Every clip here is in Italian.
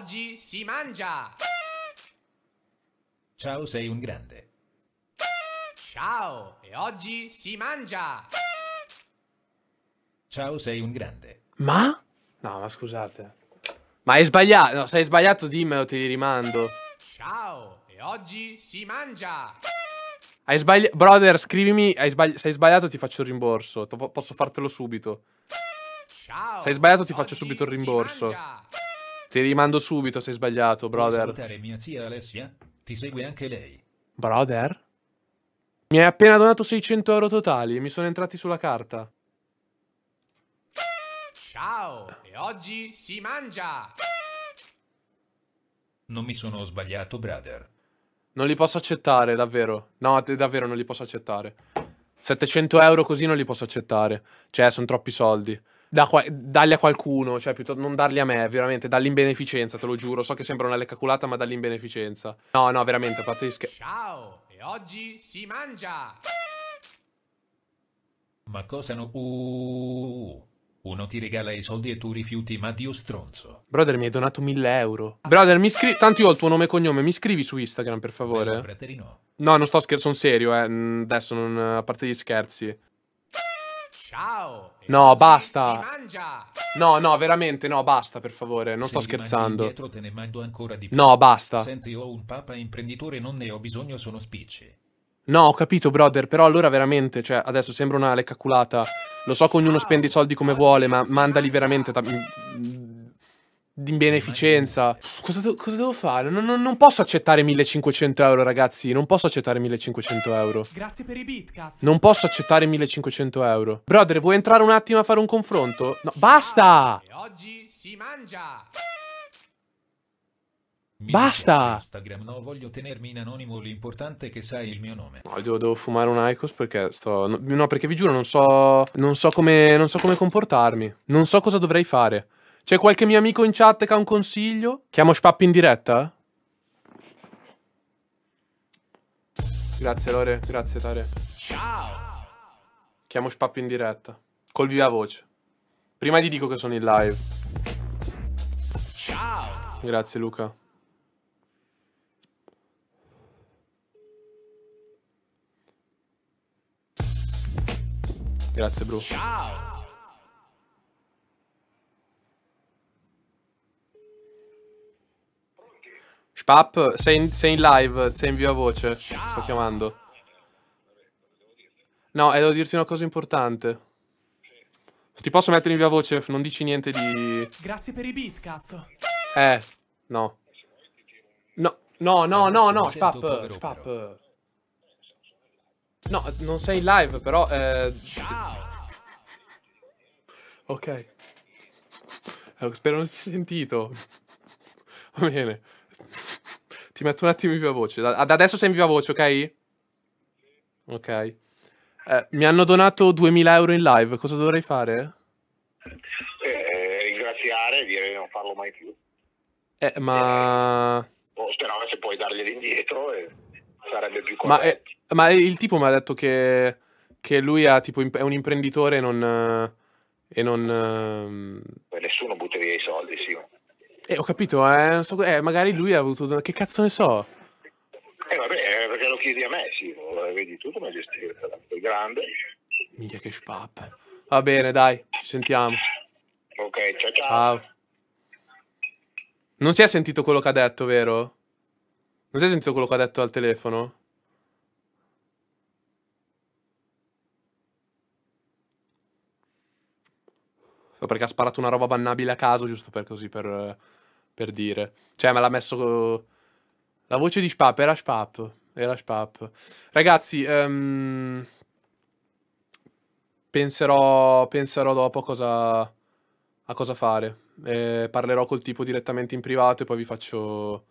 Oggi si mangia! Ciao, sei un grande. Ciao, e oggi si mangia! Ciao, sei un grande. Ma? No, ma scusate. Ma hai sbagliato, no, se hai sbagliato dimmelo, ti rimando. Ciao, e oggi si mangia! Hai sbagliato, brother, scrivimi, hai sbagli se hai sbagliato ti faccio il rimborso, posso fartelo subito. Ciao, se hai sbagliato ti faccio subito il rimborso. Ti rimando subito se hai sbagliato, brother. salutare mia zia Alessia? Ti segue anche lei. Brother? Mi hai appena donato 600 euro totali e mi sono entrati sulla carta. Ciao, e oggi si mangia! Non mi sono sbagliato, brother. Non li posso accettare, davvero. No, davvero non li posso accettare. 700 euro così non li posso accettare. Cioè, sono troppi soldi da qua- darli a qualcuno, cioè piuttosto non darli a me, veramente, dall'imbeneficenza, te lo giuro. So che sembra una lecca culata, ma dall'imbeneficenza. No, no, veramente, fate gli scherzi. Ciao, e oggi si mangia! Ma cosa no? Uh, uno ti regala i soldi e tu rifiuti, ma Dio stronzo. Brother, mi hai donato 1000 euro. Brother, mi scrivi. Tanto io ho il tuo nome e cognome, mi scrivi su Instagram, per favore. Eh, no, non sto scherzando, sono serio, eh. Adesso, non... a parte gli scherzi. Ciao! No, basta! No, no, veramente, no, basta, per favore. Non Se sto scherzando. Indietro, no, basta. Senti, ho un papa imprenditore, non ne ho bisogno, sono spicci. No, ho capito, brother, però allora veramente, cioè, adesso sembra una lecca culata. Lo so che ognuno spende i soldi come vuole, ma mandali veramente in beneficenza. Cosa, de cosa devo fare? Non, non, posso accettare 1500 euro, ragazzi. Non posso accettare 1500 euro. Grazie per i bit, cazzo. Non posso accettare 1500 euro. Brother, vuoi entrare un attimo a fare un confronto? No, basta! E oggi si mangia! Mi Basta! Instagram, no, voglio tenermi in anonimo, l'importante è che sai il mio nome. No, devo, devo fumare un Icos perché sto... No, perché vi giuro, non so... Non so come... Non so come comportarmi. Non so cosa dovrei fare. C'è qualche mio amico in chat che ha un consiglio? Chiamo Spappi in diretta? Grazie Lore, grazie Tare. Ciao! Chiamo Spappi in diretta. Col viva voce. Prima gli dico che sono in live. Ciao! Grazie Luca. Grazie Bru. Ciao! Pap, sei in, sei in live, sei in via voce. Ti sto chiamando. No, e devo dirti una cosa importante. Ti posso mettere in via voce? Non dici niente di... Grazie per i beat, cazzo. Eh, no. No, no, no, no, no, Spap, No, non sei in live, però... Eh... Ok. Eh, spero non si sia sentito. Va bene. Ti metto un attimo in viva voce. Da, adesso sei in viva voce, ok? Ok. Eh, mi hanno donato 2000 euro in live, cosa dovrei fare? Eh, ringraziare e dire di non farlo mai più. Eh, ma... Eh, oh, speravo se puoi darglieli indietro e sarebbe più eh, corretto. Ma, ma, il tipo mi ha detto che, che lui ha, tipo, è un imprenditore e non... Eh, e non... Ehm, Beh, nessuno butta via i soldi, sì. Eh, ho capito, eh, so, eh, magari lui ha avuto... Che cazzo ne so? Eh vabbè, eh, perché lo chiedi a me, sì, vedi tu come gestire, è grande. Miglia che spap. Va bene, dai, ci sentiamo. Ok, ciao ciao. Ciao. Non si è sentito quello che ha detto, vero? Non si è sentito quello che ha detto al telefono? perché ha sparato una roba bannabile a caso, giusto per così, per eh, per dire. Cioè, me l'ha messo... La voce di Spap, era Spap, era Spap. Ragazzi, um... penserò, penserò dopo a cosa... a cosa fare. Eh, parlerò col tipo direttamente in privato e poi vi faccio...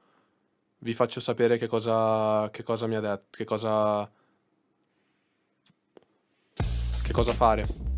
Vi faccio sapere che cosa, che cosa mi ha detto, che cosa... Che cosa fare.